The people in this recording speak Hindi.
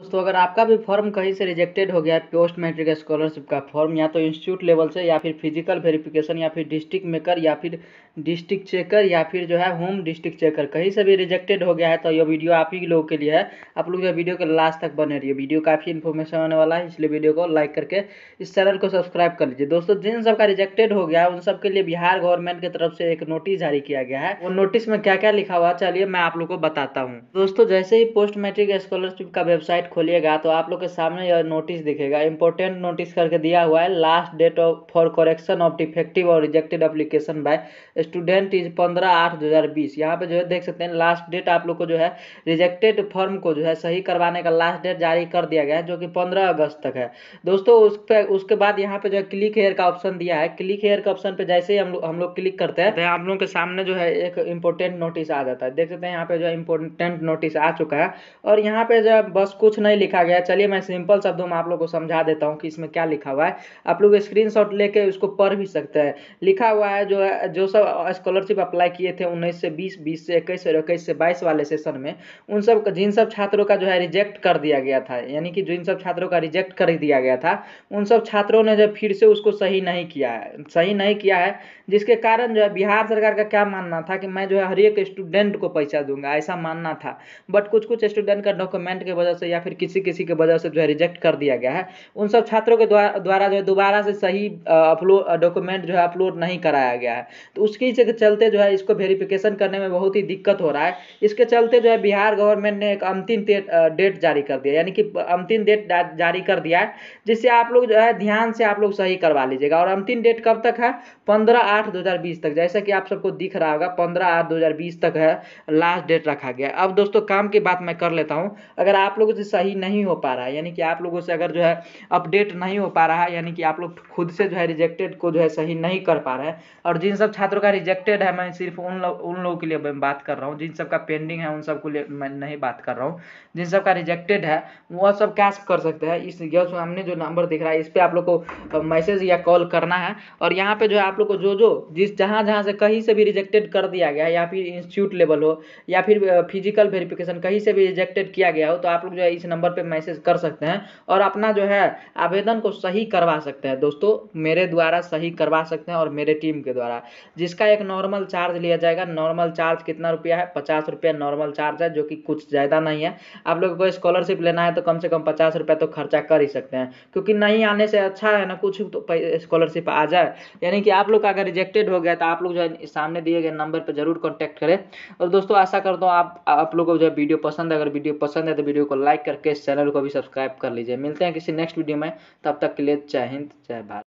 दोस्तों अगर आपका भी फॉर्म कहीं से रिजेक्टेड हो गया पोस्ट मैट्रिक स्कॉलरशिप का फॉर्म या तो इंस्टीट्यूट लेवल से या फिर फिजिकल वेरिफिकेशन या फिर डिस्ट्रिक्ट मेकर या फिर डिस्ट्रिक्ट चेकर या फिर जो है होम डिस्ट्रिक्ट चेकर कहीं से भी रिजेक्टेड हो गया है तो यह वीडियो आप ही लोगों के लिए है आप लोग जो वीडियो के लास्ट तक बने रही वीडियो काफ़ी इन्फॉर्मेशन होने वाला है इसलिए वीडियो को लाइक करके इस चैनल को सब्सक्राइब कर लीजिए दोस्तों जिन सबका रिजेक्टेड हो गया है उन सबके लिए बिहार गवर्नमेंट की तरफ से एक नोटिस जारी किया गया है वो नोटिस में क्या क्या लिखा हुआ चलिए मैं आप लोग को बताता हूँ दोस्तों जैसे ही पोस्ट मैट्रिक स्कॉलरशिप का वेबसाइट वेबसाइट खोलिएगा तो आप लोग के सामने यह नोटिस दिखेगा इंपॉर्टेंट नोटिस करके दिया हुआ है last date of for correction of defective और rejected application by student is पंद्रह आठ दो हज़ार बीस यहाँ पर जो है देख सकते हैं लास्ट डेट आप लोग को जो है रिजेक्टेड फॉर्म को जो है सही करवाने का लास्ट डेट जारी कर दिया गया है जो कि पंद्रह अगस्त तक है दोस्तों उस पर उसके बाद यहाँ पर जो है क्लिक हेयर का ऑप्शन दिया है क्लिक हेयर का ऑप्शन पर जैसे ही हम लोग हम लोग क्लिक करते हैं तो आप लोगों के सामने जो है एक इम्पोर्टेंट नोटिस आ जाता है देख सकते हैं यहाँ पर जो है इम्पोर्टेंट नोटिस आ चुका है और यहाँ पे जो है बस कुछ कुछ नहीं लिखा गया चलिए मैं सिंपल शब्दों में आप लोग को समझा देता हूँ कि इसमें क्या लिखा हुआ है आप लोग स्क्रीन शॉट लेके उसको पढ़ भी सकते हैं लिखा हुआ है जो है जो सब स्कॉलरशिप अप्लाई किए थे उन्नीस से बीस बीस से इक्कीस और इक्कीस से बाईस वाले सेशन में उन सब जिन सब छात्रों का जो है रिजेक्ट कर दिया गया था यानी कि जिन सब छात्रों का रिजेक्ट कर दिया गया था उन सब छात्रों ने जो फिर से उसको सही नहीं किया है सही नहीं किया है जिसके कारण जो है बिहार सरकार का क्या मानना था कि मैं जो है हर एक स्टूडेंट को पैसा दूंगा ऐसा मानना था बट कुछ कुछ स्टूडेंट का डॉक्यूमेंट की वजह से या या फिर किसी किसी के वजह से जो है रिजेक्ट कर दिया गया है उन सब छात्रों के द्वारा जो है दोबारा से सही अपलोड डॉक्यूमेंट जो है अपलोड नहीं कराया गया है तो उसके चलते जो है इसको वेरिफिकेशन करने में बहुत ही दिक्कत हो रहा है इसके चलते जो है बिहार गवर्नमेंट ने एक अंतिम डेट जारी कर दिया यानी कि अंतिम डेट जारी कर दिया है जिससे आप लोग जो है ध्यान से आप लोग सही करवा लीजिएगा और अंतिम डेट कब तक है पंद्रह आठ दो तक जैसा कि आप सबको दिख रहा होगा पंद्रह आठ दो तक है लास्ट डेट रखा गया अब दोस्तों काम की बात मैं कर लेता हूँ अगर आप लोग सही नहीं हो पा रहा है यानी कि आप लोगों से अगर जो है अपडेट नहीं हो पा रहा है यानी कि आप लोग खुद से जो है रिजेक्टेड को जो है सही नहीं कर पा रहे हैं और जिन सब छात्रों का रिजेक्टेड है मैं सिर्फ उन लोग उन लोगों के लिए बात कर रहा हूँ जिन सब का पेंडिंग है उन सबको लिए मैं नहीं बात कर रहा हूँ जिन सब का रिजेक्टेड है वह सब कैश कर सकते हैं इस जो सामने जो नंबर दिख रहा है इस पर आप लोग को मैसेज या कॉल करना है और यहाँ पे जो है आप लोग को जो जो जिस जहाँ जहाँ से कहीं से भी रिजेक्टेड कर दिया गया या फिर इंस्टीट्यूट लेवल हो या फिर फिजिकल वेरिफिकेशन कहीं से भी रिजेक्टेड किया गया हो तो आप लोग जो है इस नंबर पे मैसेज कर सकते हैं और अपना जो है आवेदन को सही करवा सकते हैं दोस्तों मेरे द्वारा सही करवा सकते हैं और मेरे टीम के द्वारा जिसका एक नॉर्मल चार्ज लिया जाएगा नॉर्मल चार्ज कितना रुपया है पचास रुपया नॉर्मल चार्ज है जो कि कुछ ज़्यादा नहीं है आप लोगों को स्कॉलरशिप लेना है तो कम से कम पचास रुपया तो खर्चा कर ही सकते हैं क्योंकि नहीं आने से अच्छा है ना कुछ तो स्कॉलरशिप आ जाए यानी कि आप लोग का अगर रिजेक्टेड हो गया तो आप लोग जो है सामने दिए गए नंबर पर जरूर कॉन्टैक्ट करें और दोस्तों आशा करता हूँ आप आप लोगों को जो है वीडियो पसंद है अगर वीडियो पसंद है तो वीडियो को लाइक करके इस चैनल को भी सब्सक्राइब कर लीजिए मिलते हैं किसी नेक्स्ट वीडियो में तब तक के लिए जय हिंद जय भारत